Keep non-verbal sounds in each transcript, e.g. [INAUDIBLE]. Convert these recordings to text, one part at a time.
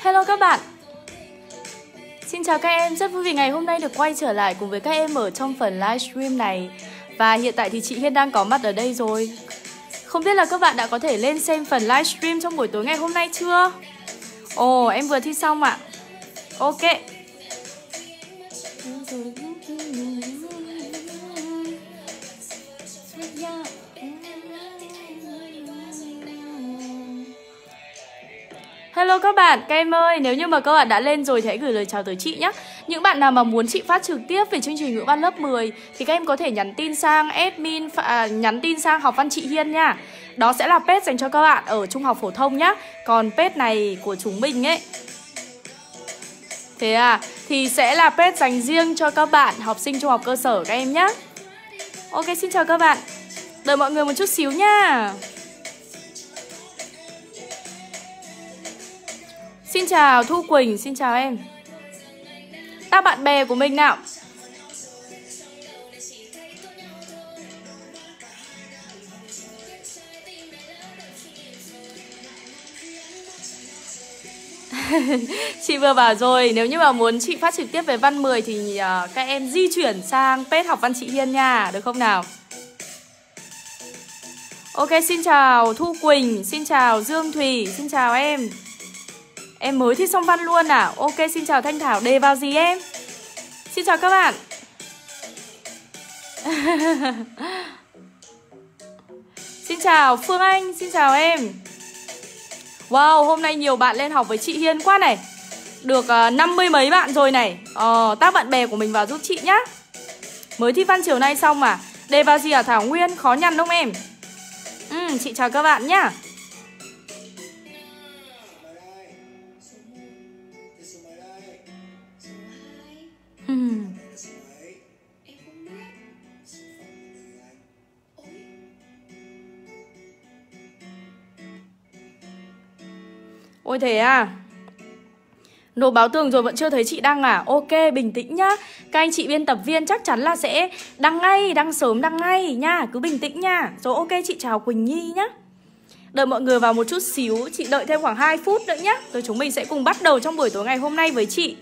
Hello các bạn Xin chào các em, rất vui vì ngày hôm nay được quay trở lại cùng với các em ở trong phần livestream này Và hiện tại thì chị Hiên đang có mặt ở đây rồi Không biết là các bạn đã có thể lên xem phần livestream trong buổi tối ngày hôm nay chưa? Ồ, oh, em vừa thi xong ạ à. Ok, Hello các bạn, các em ơi, nếu như mà các bạn đã lên rồi thì hãy gửi lời chào tới chị nhé Những bạn nào mà muốn chị phát trực tiếp về chương trình ngữ văn lớp 10 Thì các em có thể nhắn tin sang admin, à, nhắn tin sang học văn chị Hiên nha Đó sẽ là page dành cho các bạn ở trung học phổ thông nhá Còn page này của chúng mình ấy Thế à, thì sẽ là pet dành riêng cho các bạn học sinh trung học cơ sở các em nhé. Ok, xin chào các bạn. Đợi mọi người một chút xíu nha. Xin chào Thu Quỳnh, xin chào em. các bạn bè của mình nào. [LAUGHS] chị vừa bảo rồi nếu như mà muốn chị phát trực tiếp về văn 10 thì uh, các em di chuyển sang pet học văn chị Hiên nha được không nào Ok xin chào Thu Quỳnh xin chào Dương Thùy xin chào em em mới thi xong văn luôn à Ok xin chào Thanh Thảo đề vào gì em xin chào các bạn [LAUGHS] xin chào Phương Anh xin chào em Wow, hôm nay nhiều bạn lên học với chị Hiên quá này Được ờ, năm uh, mươi mấy bạn rồi này Ờ, uh, tác bạn bè của mình vào giúp chị nhá Mới thi văn chiều nay xong mà Đề vào gì à Thảo Nguyên, khó nhằn không em Ừ, chị chào các bạn nhá Ôi thế à Nộp báo tường rồi vẫn chưa thấy chị đăng à Ok bình tĩnh nhá Các anh chị biên tập viên chắc chắn là sẽ đăng ngay Đăng sớm đăng ngay nha Cứ bình tĩnh nha Rồi ok chị chào Quỳnh Nhi nhá Đợi mọi người vào một chút xíu Chị đợi thêm khoảng 2 phút nữa nhá Rồi chúng mình sẽ cùng bắt đầu trong buổi tối ngày hôm nay với chị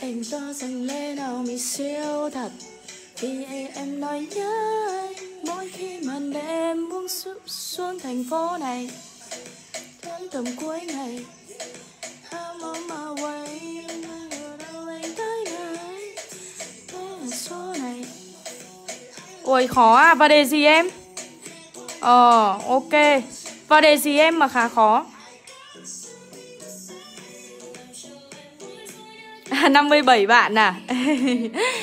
Em cho dâng lên nào mình siêu thật Vì em nói nhớ anh mỗi khi màn đêm buông xuống thành phố này Đến tầm cuối ngày I'm on my way Ôi khó à, và đề gì em? Ờ, ok Và đề gì em mà khá khó? 57 [LAUGHS] à, bạn à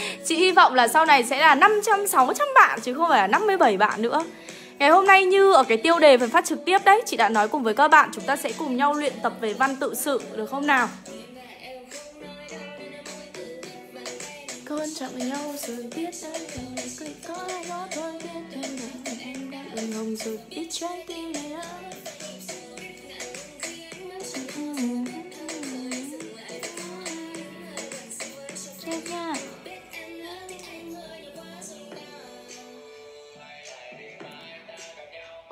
[LAUGHS] Chị hy vọng là sau này sẽ là 500, 600 bạn chứ không phải là 57 bạn nữa Ngày hôm nay như ở cái tiêu đề phần phát trực tiếp đấy Chị đã nói cùng với các bạn chúng ta sẽ cùng nhau luyện tập về văn tự sự được không nào Con chẳng nhau rồi biết đến có thôi biết thêm Anh hồng dù biết trái tim này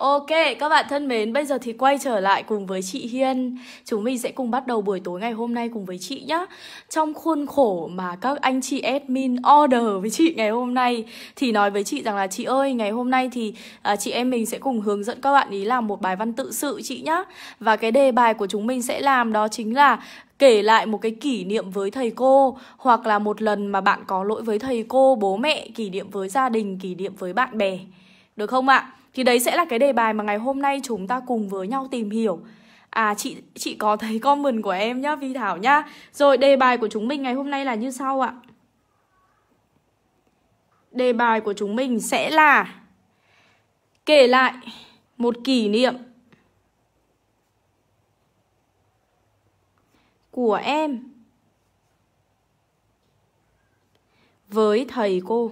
Ok, các bạn thân mến, bây giờ thì quay trở lại cùng với chị Hiên Chúng mình sẽ cùng bắt đầu buổi tối ngày hôm nay cùng với chị nhé Trong khuôn khổ mà các anh chị admin order với chị ngày hôm nay Thì nói với chị rằng là chị ơi, ngày hôm nay thì à, chị em mình sẽ cùng hướng dẫn các bạn ý làm một bài văn tự sự chị nhá Và cái đề bài của chúng mình sẽ làm đó chính là kể lại một cái kỷ niệm với thầy cô hoặc là một lần mà bạn có lỗi với thầy cô, bố mẹ, kỷ niệm với gia đình, kỷ niệm với bạn bè. Được không ạ? Thì đấy sẽ là cái đề bài mà ngày hôm nay chúng ta cùng với nhau tìm hiểu. À chị chị có thấy comment của em nhá Vi Thảo nhá. Rồi đề bài của chúng mình ngày hôm nay là như sau ạ. Đề bài của chúng mình sẽ là kể lại một kỷ niệm của em với thầy cô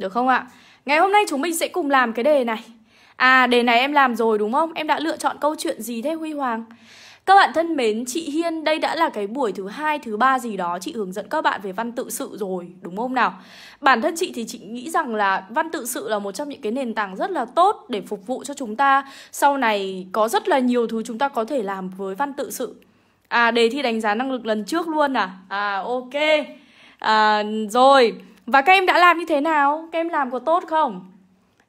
Được không ạ? Ngày hôm nay chúng mình sẽ cùng làm cái đề này À đề này em làm rồi đúng không? Em đã lựa chọn câu chuyện gì thế Huy Hoàng? Các bạn thân mến, chị Hiên đây đã là cái buổi thứ hai, thứ ba gì đó chị hướng dẫn các bạn về văn tự sự rồi, đúng không nào? Bản thân chị thì chị nghĩ rằng là văn tự sự là một trong những cái nền tảng rất là tốt để phục vụ cho chúng ta. Sau này có rất là nhiều thứ chúng ta có thể làm với văn tự sự. À đề thi đánh giá năng lực lần trước luôn à? À ok. À rồi. Và các em đã làm như thế nào? Các em làm có tốt không?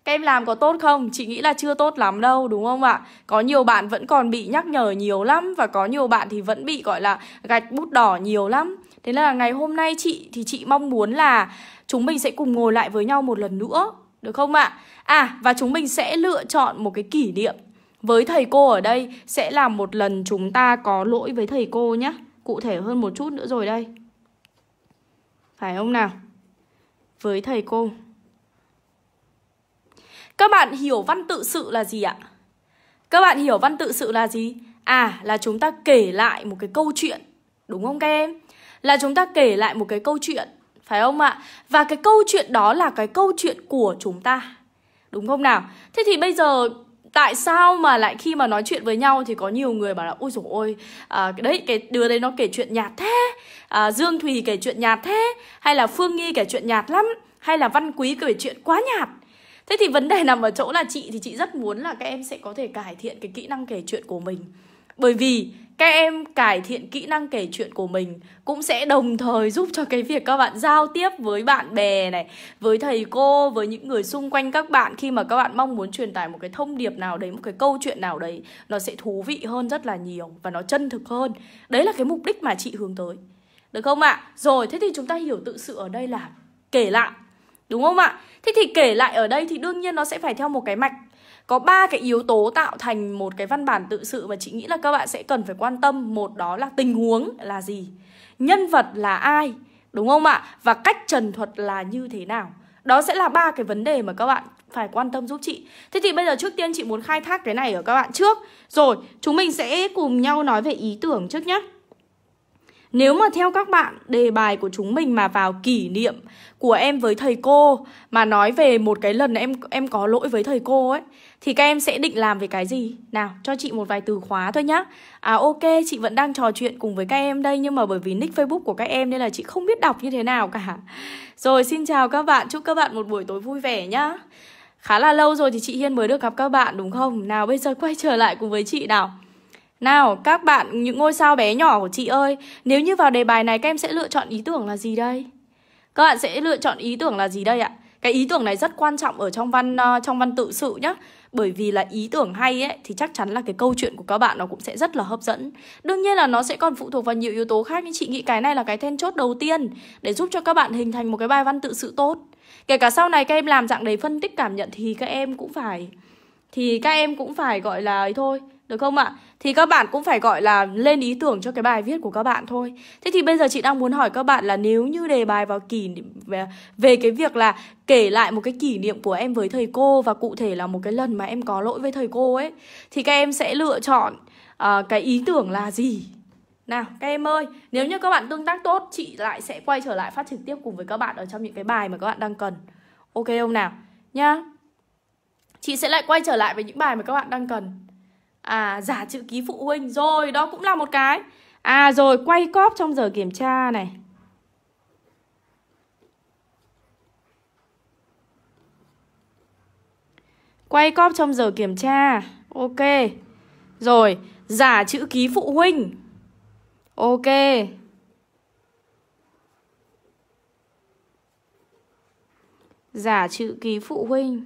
Các em làm có tốt không? Chị nghĩ là chưa tốt lắm đâu, đúng không ạ? Có nhiều bạn vẫn còn bị nhắc nhở nhiều lắm Và có nhiều bạn thì vẫn bị gọi là gạch bút đỏ nhiều lắm Thế là ngày hôm nay chị thì chị mong muốn là Chúng mình sẽ cùng ngồi lại với nhau một lần nữa Được không ạ? À, và chúng mình sẽ lựa chọn một cái kỷ niệm Với thầy cô ở đây sẽ là một lần chúng ta có lỗi với thầy cô nhé Cụ thể hơn một chút nữa rồi đây Phải không nào? với thầy cô. Các bạn hiểu văn tự sự là gì ạ? Các bạn hiểu văn tự sự là gì? À, là chúng ta kể lại một cái câu chuyện, đúng không các em? Là chúng ta kể lại một cái câu chuyện, phải không ạ? Và cái câu chuyện đó là cái câu chuyện của chúng ta, đúng không nào? Thế thì bây giờ tại sao mà lại khi mà nói chuyện với nhau thì có nhiều người bảo là ôi dồi ôi à, đấy cái đứa đấy nó kể chuyện nhạt thế à, dương thùy kể chuyện nhạt thế hay là phương nghi kể chuyện nhạt lắm hay là văn quý kể chuyện quá nhạt thế thì vấn đề nằm ở chỗ là chị thì chị rất muốn là các em sẽ có thể cải thiện cái kỹ năng kể chuyện của mình bởi vì các em cải thiện kỹ năng kể chuyện của mình cũng sẽ đồng thời giúp cho cái việc các bạn giao tiếp với bạn bè này với thầy cô với những người xung quanh các bạn khi mà các bạn mong muốn truyền tải một cái thông điệp nào đấy một cái câu chuyện nào đấy nó sẽ thú vị hơn rất là nhiều và nó chân thực hơn đấy là cái mục đích mà chị hướng tới được không ạ rồi thế thì chúng ta hiểu tự sự ở đây là kể lại đúng không ạ thế thì kể lại ở đây thì đương nhiên nó sẽ phải theo một cái mạch có ba cái yếu tố tạo thành một cái văn bản tự sự mà chị nghĩ là các bạn sẽ cần phải quan tâm một đó là tình huống là gì nhân vật là ai đúng không ạ và cách trần thuật là như thế nào đó sẽ là ba cái vấn đề mà các bạn phải quan tâm giúp chị Thế thì bây giờ trước tiên chị muốn khai thác cái này ở các bạn trước Rồi, chúng mình sẽ cùng nhau nói về ý tưởng trước nhé nếu mà theo các bạn, đề bài của chúng mình mà vào kỷ niệm của em với thầy cô mà nói về một cái lần em em có lỗi với thầy cô ấy thì các em sẽ định làm về cái gì? Nào, cho chị một vài từ khóa thôi nhá. À ok, chị vẫn đang trò chuyện cùng với các em đây nhưng mà bởi vì nick Facebook của các em nên là chị không biết đọc như thế nào cả. Rồi xin chào các bạn, chúc các bạn một buổi tối vui vẻ nhá. Khá là lâu rồi thì chị Hiên mới được gặp các bạn đúng không? Nào bây giờ [LAUGHS] quay trở lại cùng với chị nào. Nào, các bạn, những ngôi sao bé nhỏ của chị ơi, nếu như vào đề bài này các em sẽ lựa chọn ý tưởng là gì đây? Các bạn sẽ lựa chọn ý tưởng là gì đây ạ? Cái ý tưởng này rất quan trọng ở trong văn uh, trong văn tự sự nhá bởi vì là ý tưởng hay ấy thì chắc chắn là cái câu chuyện của các bạn nó cũng sẽ rất là hấp dẫn đương nhiên là nó sẽ còn phụ thuộc vào nhiều yếu tố khác nhưng chị nghĩ cái này là cái then chốt đầu tiên để giúp cho các bạn hình thành một cái bài văn tự sự tốt kể cả sau này các em làm dạng đấy phân tích cảm nhận thì các em cũng phải thì các em cũng phải gọi là ấy thôi được không ạ? Thì các bạn cũng phải gọi là lên ý tưởng cho cái bài viết của các bạn thôi. Thế thì bây giờ chị đang muốn hỏi các bạn là nếu như đề bài vào kỷ về, về cái việc là kể lại một cái kỷ niệm của em với thầy cô và cụ thể là một cái lần mà em có lỗi với thầy cô ấy thì các em sẽ lựa chọn uh, cái ý tưởng là gì? Nào các em ơi, nếu như các bạn tương tác tốt chị lại sẽ quay trở lại phát trực tiếp cùng với các bạn ở trong những cái bài mà các bạn đang cần. Ok không nào? Nhá. Chị sẽ lại quay trở lại với những bài mà các bạn đang cần à, giả chữ ký phụ huynh rồi đó cũng là một cái à rồi quay cóp trong giờ kiểm tra này quay cóp trong giờ kiểm tra ok rồi giả chữ ký phụ huynh ok giả chữ ký phụ huynh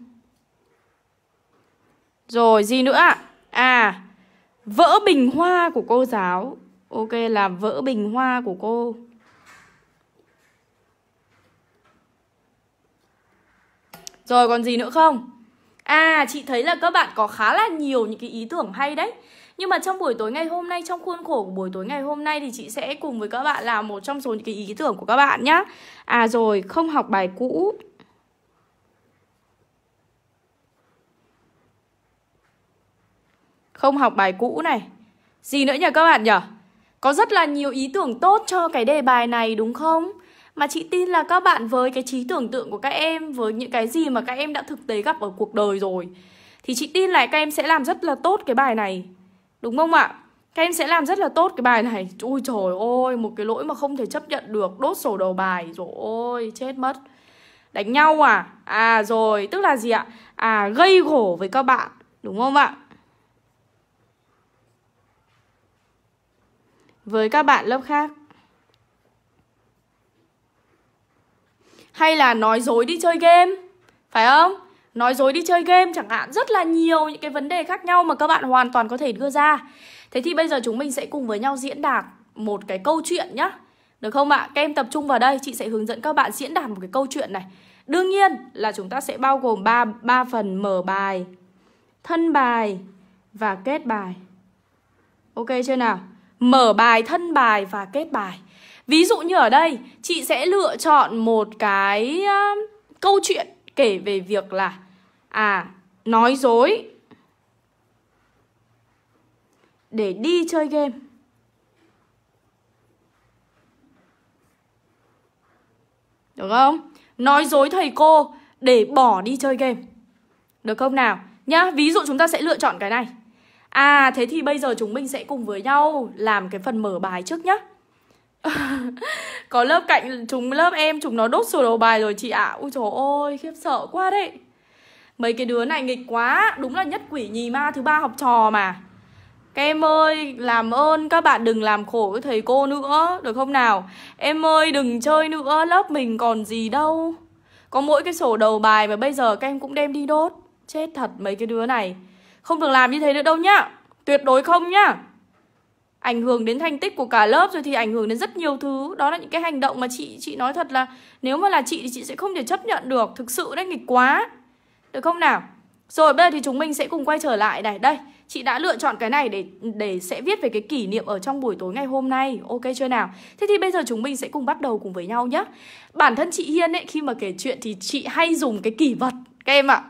rồi gì nữa ạ À Vỡ bình hoa của cô giáo Ok là vỡ bình hoa của cô Rồi còn gì nữa không? À chị thấy là các bạn có khá là nhiều những cái ý tưởng hay đấy Nhưng mà trong buổi tối ngày hôm nay Trong khuôn khổ của buổi tối ngày hôm nay Thì chị sẽ cùng với các bạn làm một trong số những cái ý tưởng của các bạn nhá À rồi không học bài cũ Không học bài cũ này Gì nữa nhỉ các bạn nhỉ Có rất là nhiều ý tưởng tốt cho cái đề bài này đúng không? Mà chị tin là các bạn với cái trí tưởng tượng của các em Với những cái gì mà các em đã thực tế gặp ở cuộc đời rồi Thì chị tin là các em sẽ làm rất là tốt cái bài này Đúng không ạ? Các em sẽ làm rất là tốt cái bài này ui trời ơi, một cái lỗi mà không thể chấp nhận được Đốt sổ đầu bài, rồi ôi, chết mất Đánh nhau à? À rồi, tức là gì ạ? À, gây gổ với các bạn, đúng không ạ? với các bạn lớp khác hay là nói dối đi chơi game phải không nói dối đi chơi game chẳng hạn rất là nhiều những cái vấn đề khác nhau mà các bạn hoàn toàn có thể đưa ra thế thì bây giờ chúng mình sẽ cùng với nhau diễn đạt một cái câu chuyện nhá được không ạ à? các em tập trung vào đây chị sẽ hướng dẫn các bạn diễn đạt một cái câu chuyện này đương nhiên là chúng ta sẽ bao gồm 3, 3 phần mở bài thân bài và kết bài ok chưa nào mở bài, thân bài và kết bài. Ví dụ như ở đây, chị sẽ lựa chọn một cái uh, câu chuyện kể về việc là à nói dối để đi chơi game. Được không? Nói dối thầy cô để bỏ đi chơi game. Được không nào? Nhá, ví dụ chúng ta sẽ lựa chọn cái này. À thế thì bây giờ chúng mình sẽ cùng với nhau làm cái phần mở bài trước nhá [LAUGHS] Có lớp cạnh chúng lớp em chúng nó đốt sổ đầu bài rồi chị ạ à. Ui trời ơi khiếp sợ quá đấy Mấy cái đứa này nghịch quá Đúng là nhất quỷ nhì ma thứ ba học trò mà các em ơi, làm ơn các bạn đừng làm khổ với thầy cô nữa, được không nào? Em ơi, đừng chơi nữa, lớp mình còn gì đâu. Có mỗi cái sổ đầu bài mà bây giờ các em cũng đem đi đốt. Chết thật mấy cái đứa này. Không được làm như thế nữa đâu nhá Tuyệt đối không nhá ảnh hưởng đến thành tích của cả lớp rồi thì ảnh hưởng đến rất nhiều thứ đó là những cái hành động mà chị chị nói thật là nếu mà là chị thì chị sẽ không thể chấp nhận được thực sự đấy nghịch quá được không nào rồi bây giờ thì chúng mình sẽ cùng quay trở lại này đây chị đã lựa chọn cái này để để sẽ viết về cái kỷ niệm ở trong buổi tối ngày hôm nay ok chưa nào thế thì bây giờ chúng mình sẽ cùng bắt đầu cùng với nhau nhé bản thân chị hiên ấy khi mà kể chuyện thì chị hay dùng cái kỷ vật các em ạ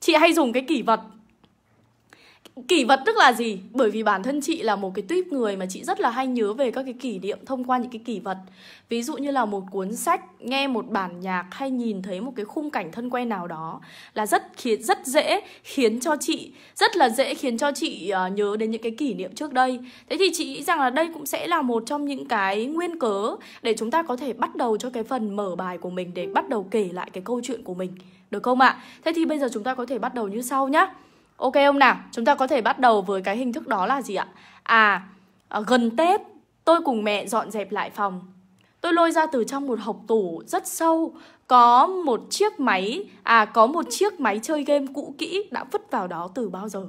chị hay dùng cái kỷ vật Kỷ vật tức là gì? Bởi vì bản thân chị là một cái tuyếp người mà chị rất là hay nhớ về các cái kỷ niệm thông qua những cái kỷ vật. Ví dụ như là một cuốn sách, nghe một bản nhạc hay nhìn thấy một cái khung cảnh thân quen nào đó là rất khiến rất dễ khiến cho chị rất là dễ khiến cho chị uh, nhớ đến những cái kỷ niệm trước đây. Thế thì chị nghĩ rằng là đây cũng sẽ là một trong những cái nguyên cớ để chúng ta có thể bắt đầu cho cái phần mở bài của mình để bắt đầu kể lại cái câu chuyện của mình. Được không ạ? Thế thì bây giờ chúng ta có thể bắt đầu như sau nhé. Ok không nào? Chúng ta có thể bắt đầu với cái hình thức đó là gì ạ? À, à gần Tết tôi cùng mẹ dọn dẹp lại phòng. Tôi lôi ra từ trong một hộc tủ rất sâu có một chiếc máy à có một chiếc máy chơi game cũ kỹ đã vứt vào đó từ bao giờ.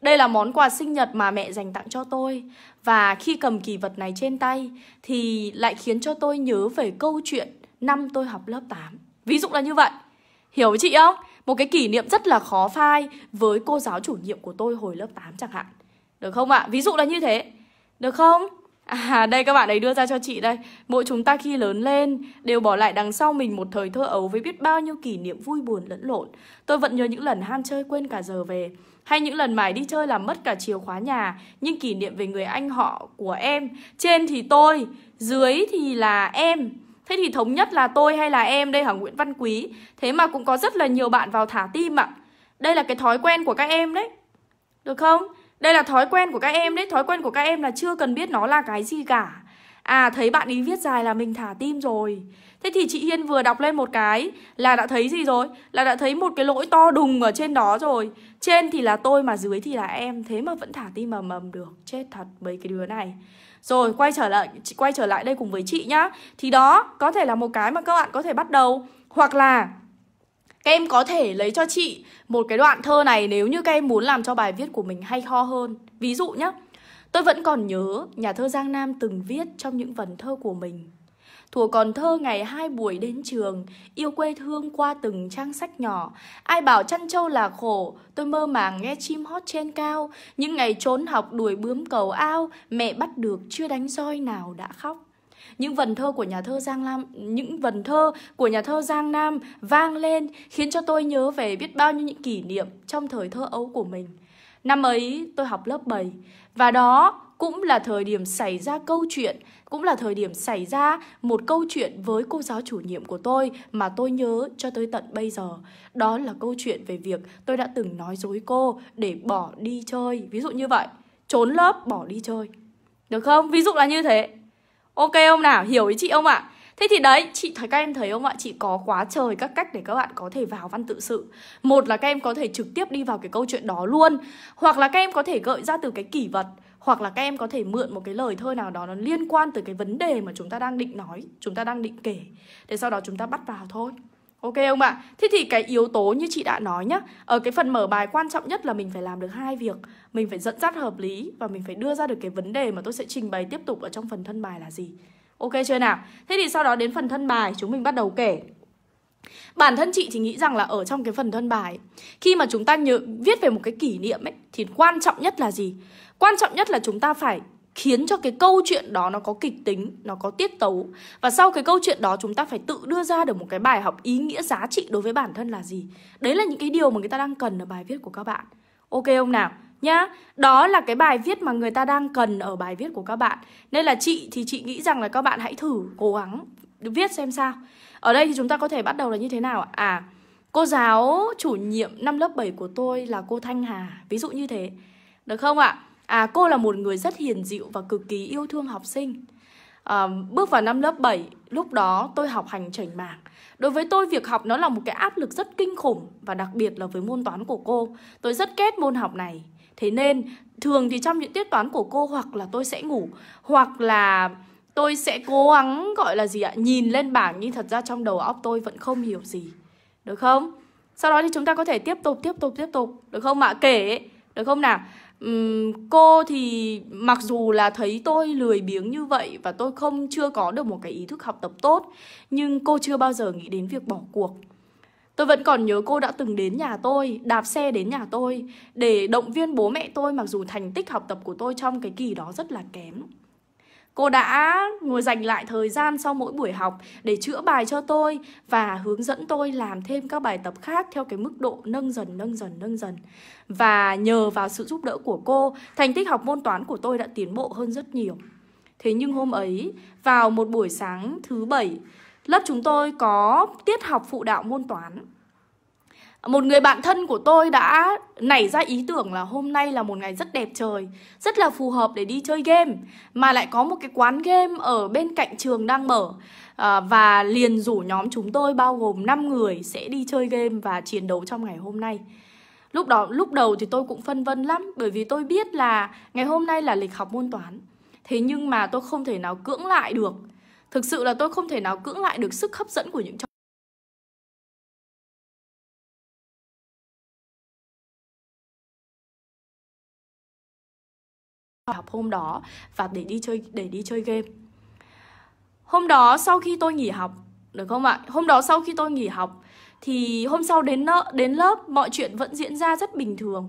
Đây là món quà sinh nhật mà mẹ dành tặng cho tôi và khi cầm kỳ vật này trên tay thì lại khiến cho tôi nhớ về câu chuyện năm tôi học lớp 8. Ví dụ là như vậy. Hiểu chị không? Một cái kỷ niệm rất là khó phai với cô giáo chủ nhiệm của tôi hồi lớp 8 chẳng hạn. Được không ạ? Ví dụ là như thế. Được không? À, đây các bạn ấy đưa ra cho chị đây Mỗi chúng ta khi lớn lên Đều bỏ lại đằng sau mình một thời thơ ấu Với biết bao nhiêu kỷ niệm vui buồn lẫn lộn Tôi vẫn nhớ những lần ham chơi quên cả giờ về Hay những lần mải đi chơi làm mất cả chìa khóa nhà Nhưng kỷ niệm về người anh họ của em Trên thì tôi Dưới thì là em Thế thì thống nhất là tôi hay là em đây hả Nguyễn Văn Quý Thế mà cũng có rất là nhiều bạn vào thả tim ạ à. Đây là cái thói quen của các em đấy Được không? Đây là thói quen của các em đấy Thói quen của các em là chưa cần biết nó là cái gì cả À thấy bạn ý viết dài là mình thả tim rồi Thế thì chị Hiên vừa đọc lên một cái Là đã thấy gì rồi Là đã thấy một cái lỗi to đùng ở trên đó rồi Trên thì là tôi mà dưới thì là em Thế mà vẫn thả tim mà mầm được Chết thật mấy cái đứa này rồi quay trở lại quay trở lại đây cùng với chị nhá. Thì đó có thể là một cái mà các bạn có thể bắt đầu hoặc là các em có thể lấy cho chị một cái đoạn thơ này nếu như các em muốn làm cho bài viết của mình hay ho hơn. Ví dụ nhé, tôi vẫn còn nhớ nhà thơ Giang Nam từng viết trong những vần thơ của mình Thùa còn thơ ngày hai buổi đến trường, yêu quê thương qua từng trang sách nhỏ. Ai bảo chăn trâu là khổ, tôi mơ màng nghe chim hót trên cao. Những ngày trốn học đuổi bướm cầu ao, mẹ bắt được chưa đánh roi nào đã khóc những vần thơ của nhà thơ Giang Nam những vần thơ của nhà thơ Giang Nam vang lên khiến cho tôi nhớ về biết bao nhiêu những kỷ niệm trong thời thơ ấu của mình. Năm ấy tôi học lớp 7 và đó cũng là thời điểm xảy ra câu chuyện, cũng là thời điểm xảy ra một câu chuyện với cô giáo chủ nhiệm của tôi mà tôi nhớ cho tới tận bây giờ. Đó là câu chuyện về việc tôi đã từng nói dối cô để bỏ đi chơi, ví dụ như vậy, trốn lớp bỏ đi chơi. Được không? Ví dụ là như thế. Ok ông nào, hiểu ý chị ông ạ? À? Thế thì đấy, chị thấy các em thấy không ạ? Chị có quá trời các cách để các bạn có thể vào văn tự sự. Một là các em có thể trực tiếp đi vào cái câu chuyện đó luôn, hoặc là các em có thể gợi ra từ cái kỷ vật hoặc là các em có thể mượn một cái lời thơ nào đó nó liên quan tới cái vấn đề mà chúng ta đang định nói chúng ta đang định kể để sau đó chúng ta bắt vào thôi Ok không ạ? Thế thì cái yếu tố như chị đã nói nhá Ở cái phần mở bài quan trọng nhất là mình phải làm được hai việc Mình phải dẫn dắt hợp lý Và mình phải đưa ra được cái vấn đề mà tôi sẽ trình bày tiếp tục ở trong phần thân bài là gì Ok chưa nào? Thế thì sau đó đến phần thân bài chúng mình bắt đầu kể Bản thân chị thì nghĩ rằng là ở trong cái phần thân bài Khi mà chúng ta nhớ, viết về một cái kỷ niệm ấy Thì quan trọng nhất là gì? Quan trọng nhất là chúng ta phải khiến cho cái câu chuyện đó nó có kịch tính, nó có tiết tấu và sau cái câu chuyện đó chúng ta phải tự đưa ra được một cái bài học ý nghĩa giá trị đối với bản thân là gì. Đấy là những cái điều mà người ta đang cần ở bài viết của các bạn. Ok không nào? Nhá, đó là cái bài viết mà người ta đang cần ở bài viết của các bạn. Nên là chị thì chị nghĩ rằng là các bạn hãy thử cố gắng viết xem sao. Ở đây thì chúng ta có thể bắt đầu là như thế nào À, cô giáo chủ nhiệm năm lớp 7 của tôi là cô Thanh Hà, ví dụ như thế. Được không ạ? À, cô là một người rất hiền dịu và cực kỳ yêu thương học sinh. À, bước vào năm lớp 7, lúc đó tôi học hành chảnh mảng. Đối với tôi, việc học nó là một cái áp lực rất kinh khủng và đặc biệt là với môn toán của cô. Tôi rất kết môn học này. Thế nên, thường thì trong những tiết toán của cô hoặc là tôi sẽ ngủ, hoặc là tôi sẽ cố gắng gọi là gì ạ nhìn lên bảng nhưng thật ra trong đầu óc tôi vẫn không hiểu gì được không sau đó thì chúng ta có thể tiếp tục tiếp tục tiếp tục được không ạ kể được không nào uhm, cô thì mặc dù là thấy tôi lười biếng như vậy và tôi không chưa có được một cái ý thức học tập tốt nhưng cô chưa bao giờ nghĩ đến việc bỏ cuộc Tôi vẫn còn nhớ cô đã từng đến nhà tôi, đạp xe đến nhà tôi để động viên bố mẹ tôi mặc dù thành tích học tập của tôi trong cái kỳ đó rất là kém. Cô đã ngồi dành lại thời gian sau mỗi buổi học để chữa bài cho tôi và hướng dẫn tôi làm thêm các bài tập khác theo cái mức độ nâng dần, nâng dần, nâng dần. Và nhờ vào sự giúp đỡ của cô, thành tích học môn toán của tôi đã tiến bộ hơn rất nhiều. Thế nhưng hôm ấy, vào một buổi sáng thứ bảy, lớp chúng tôi có tiết học phụ đạo môn toán một người bạn thân của tôi đã nảy ra ý tưởng là hôm nay là một ngày rất đẹp trời Rất là phù hợp để đi chơi game Mà lại có một cái quán game ở bên cạnh trường đang mở à, Và liền rủ nhóm chúng tôi bao gồm 5 người sẽ đi chơi game và chiến đấu trong ngày hôm nay Lúc đó lúc đầu thì tôi cũng phân vân lắm Bởi vì tôi biết là ngày hôm nay là lịch học môn toán Thế nhưng mà tôi không thể nào cưỡng lại được Thực sự là tôi không thể nào cưỡng lại được sức hấp dẫn của những học hôm đó và để đi chơi để đi chơi game hôm đó sau khi tôi nghỉ học được không ạ hôm đó sau khi tôi nghỉ học thì hôm sau đến đến lớp mọi chuyện vẫn diễn ra rất bình thường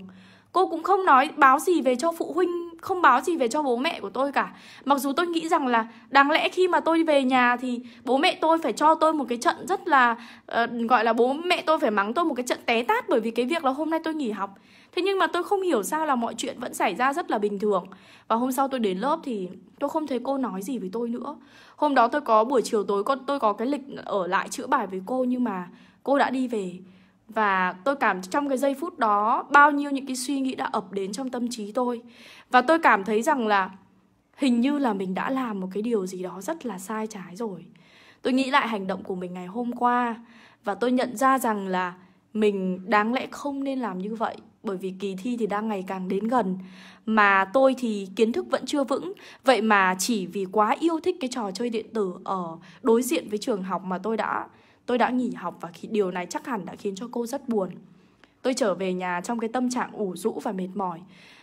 cô cũng không nói báo gì về cho phụ huynh không báo gì về cho bố mẹ của tôi cả mặc dù tôi nghĩ rằng là đáng lẽ khi mà tôi về nhà thì bố mẹ tôi phải cho tôi một cái trận rất là uh, gọi là bố mẹ tôi phải mắng tôi một cái trận té tát bởi vì cái việc là hôm nay tôi nghỉ học Thế nhưng mà tôi không hiểu sao là mọi chuyện vẫn xảy ra rất là bình thường. Và hôm sau tôi đến lớp thì tôi không thấy cô nói gì với tôi nữa. Hôm đó tôi có buổi chiều tối con tôi có cái lịch ở lại chữa bài với cô nhưng mà cô đã đi về. Và tôi cảm trong cái giây phút đó bao nhiêu những cái suy nghĩ đã ập đến trong tâm trí tôi. Và tôi cảm thấy rằng là hình như là mình đã làm một cái điều gì đó rất là sai trái rồi. Tôi nghĩ lại hành động của mình ngày hôm qua và tôi nhận ra rằng là mình đáng lẽ không nên làm như vậy bởi vì kỳ thi thì đang ngày càng đến gần mà tôi thì kiến thức vẫn chưa vững vậy mà chỉ vì quá yêu thích cái trò chơi điện tử ở đối diện với trường học mà tôi đã tôi đã nghỉ học và khi điều này chắc hẳn đã khiến cho cô rất buồn tôi trở về nhà trong cái tâm trạng ủ rũ và mệt mỏi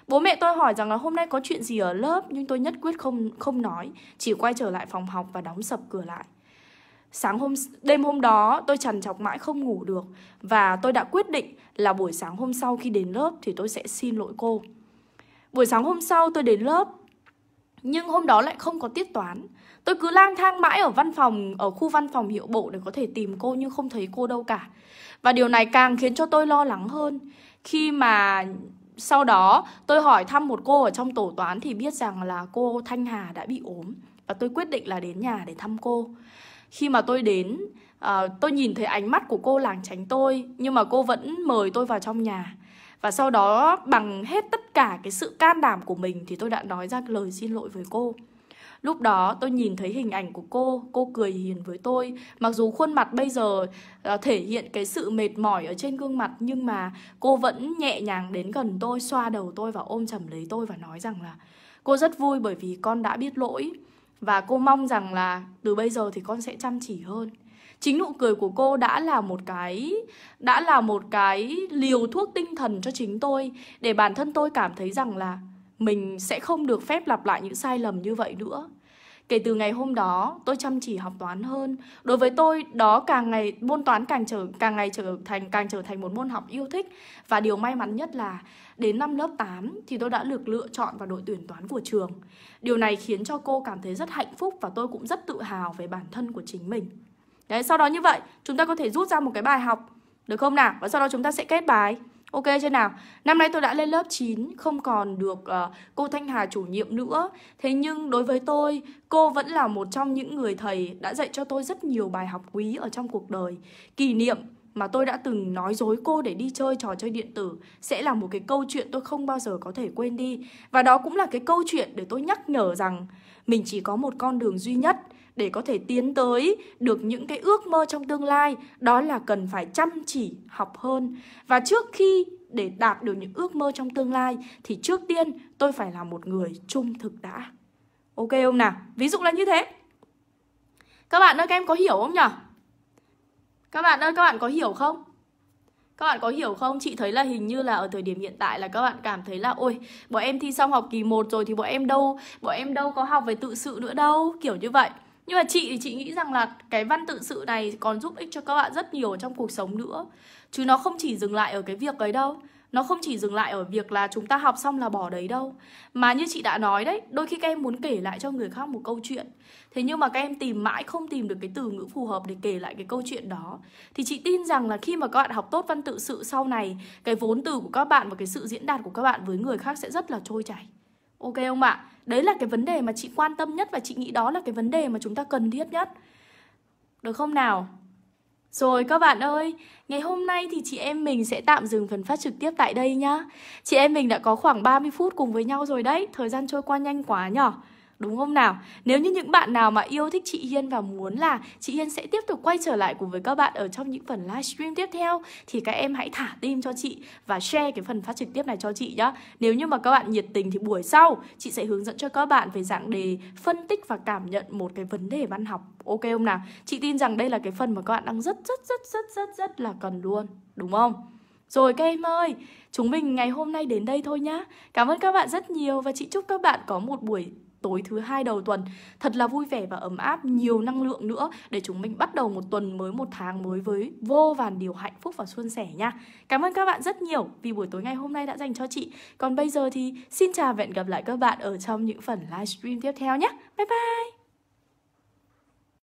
bố mẹ tôi hỏi rằng là hôm nay có chuyện gì ở lớp nhưng tôi nhất quyết không không nói chỉ quay trở lại phòng học và đóng sập cửa lại Sáng hôm đêm hôm đó tôi trằn trọc mãi không ngủ được và tôi đã quyết định là buổi sáng hôm sau khi đến lớp thì tôi sẽ xin lỗi cô. Buổi sáng hôm sau tôi đến lớp nhưng hôm đó lại không có tiết toán. Tôi cứ lang thang mãi ở văn phòng, ở khu văn phòng hiệu bộ để có thể tìm cô nhưng không thấy cô đâu cả. Và điều này càng khiến cho tôi lo lắng hơn. Khi mà sau đó tôi hỏi thăm một cô ở trong tổ toán thì biết rằng là cô Thanh Hà đã bị ốm và tôi quyết định là đến nhà để thăm cô khi mà tôi đến à, tôi nhìn thấy ánh mắt của cô làng tránh tôi nhưng mà cô vẫn mời tôi vào trong nhà và sau đó bằng hết tất cả cái sự can đảm của mình thì tôi đã nói ra lời xin lỗi với cô lúc đó tôi nhìn thấy hình ảnh của cô cô cười hiền với tôi mặc dù khuôn mặt bây giờ uh, thể hiện cái sự mệt mỏi ở trên gương mặt nhưng mà cô vẫn nhẹ nhàng đến gần tôi xoa đầu tôi và ôm chầm lấy tôi và nói rằng là cô rất vui bởi vì con đã biết lỗi và cô mong rằng là từ bây giờ thì con sẽ chăm chỉ hơn Chính nụ cười của cô đã là một cái đã là một cái liều thuốc tinh thần cho chính tôi để bản thân tôi cảm thấy rằng là mình sẽ không được phép lặp lại những sai lầm như vậy nữa Kể từ ngày hôm đó, tôi chăm chỉ học toán hơn. Đối với tôi, đó càng ngày môn toán càng trở càng ngày trở thành càng trở thành một môn học yêu thích và điều may mắn nhất là đến năm lớp 8 thì tôi đã được lựa chọn vào đội tuyển toán của trường. Điều này khiến cho cô cảm thấy rất hạnh phúc và tôi cũng rất tự hào về bản thân của chính mình. Đấy, sau đó như vậy, chúng ta có thể rút ra một cái bài học được không nào? Và sau đó chúng ta sẽ kết bài. Ok chưa nào? Năm nay tôi đã lên lớp 9, không còn được uh, cô Thanh Hà chủ nhiệm nữa. Thế nhưng đối với tôi, cô vẫn là một trong những người thầy đã dạy cho tôi rất nhiều bài học quý ở trong cuộc đời. Kỷ niệm mà tôi đã từng nói dối cô để đi chơi trò chơi điện tử sẽ là một cái câu chuyện tôi không bao giờ có thể quên đi. Và đó cũng là cái câu chuyện để tôi nhắc nhở rằng mình chỉ có một con đường duy nhất để có thể tiến tới được những cái ước mơ trong tương lai đó là cần phải chăm chỉ học hơn và trước khi để đạt được những ước mơ trong tương lai thì trước tiên tôi phải là một người trung thực đã ok không nào ví dụ là như thế các bạn ơi các em có hiểu không nhỉ các bạn ơi các bạn có hiểu không các bạn có hiểu không? Chị thấy là hình như là ở thời điểm hiện tại là các bạn cảm thấy là Ôi, bọn em thi xong học kỳ 1 rồi thì bọn em đâu Bọn em đâu có học về tự sự nữa đâu Kiểu như vậy nhưng mà chị thì chị nghĩ rằng là cái văn tự sự này còn giúp ích cho các bạn rất nhiều trong cuộc sống nữa chứ nó không chỉ dừng lại ở cái việc ấy đâu nó không chỉ dừng lại ở việc là chúng ta học xong là bỏ đấy đâu mà như chị đã nói đấy đôi khi các em muốn kể lại cho người khác một câu chuyện thế nhưng mà các em tìm mãi không tìm được cái từ ngữ phù hợp để kể lại cái câu chuyện đó thì chị tin rằng là khi mà các bạn học tốt văn tự sự sau này cái vốn từ của các bạn và cái sự diễn đạt của các bạn với người khác sẽ rất là trôi chảy ok không ạ Đấy là cái vấn đề mà chị quan tâm nhất và chị nghĩ đó là cái vấn đề mà chúng ta cần thiết nhất. Được không nào? Rồi các bạn ơi, ngày hôm nay thì chị em mình sẽ tạm dừng phần phát trực tiếp tại đây nhá. Chị em mình đã có khoảng 30 phút cùng với nhau rồi đấy, thời gian trôi qua nhanh quá nhở đúng không nào? Nếu như những bạn nào mà yêu thích chị Hiên và muốn là chị Hiên sẽ tiếp tục quay trở lại cùng với các bạn ở trong những phần livestream tiếp theo thì các em hãy thả tim cho chị và share cái phần phát trực tiếp này cho chị nhá. Nếu như mà các bạn nhiệt tình thì buổi sau chị sẽ hướng dẫn cho các bạn về dạng đề phân tích và cảm nhận một cái vấn đề văn học. Ok không nào? Chị tin rằng đây là cái phần mà các bạn đang rất rất rất rất rất rất là cần luôn, đúng không? Rồi các em ơi, chúng mình ngày hôm nay đến đây thôi nhá. Cảm ơn các bạn rất nhiều và chị chúc các bạn có một buổi tối thứ hai đầu tuần thật là vui vẻ và ấm áp nhiều năng lượng nữa để chúng mình bắt đầu một tuần mới một tháng mới với vô vàn điều hạnh phúc và xuân sẻ nha cảm ơn các bạn rất nhiều vì buổi tối ngày hôm nay đã dành cho chị còn bây giờ thì xin chào và hẹn gặp lại các bạn ở trong những phần livestream tiếp theo nhé bye bye